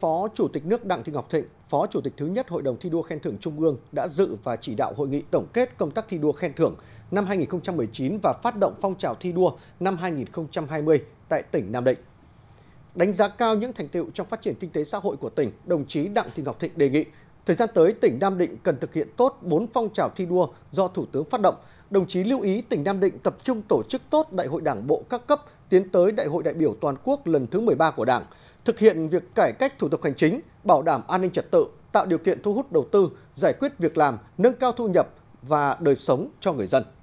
Phó Chủ tịch nước Đặng Thị Ngọc Thịnh, Phó Chủ tịch thứ nhất Hội đồng thi đua khen thưởng Trung ương đã dự và chỉ đạo hội nghị tổng kết công tác thi đua khen thưởng năm 2019 và phát động phong trào thi đua năm 2020 tại tỉnh Nam Định. Đánh giá cao những thành tựu trong phát triển kinh tế xã hội của tỉnh, đồng chí Đặng Thị Ngọc Thịnh đề nghị thời gian tới tỉnh Nam Định cần thực hiện tốt 4 phong trào thi đua do Thủ tướng phát động. Đồng chí lưu ý tỉnh Nam Định tập trung tổ chức tốt đại hội Đảng bộ các cấp tiến tới đại hội đại biểu toàn quốc lần thứ 13 của Đảng thực hiện việc cải cách thủ tục hành chính bảo đảm an ninh trật tự tạo điều kiện thu hút đầu tư giải quyết việc làm nâng cao thu nhập và đời sống cho người dân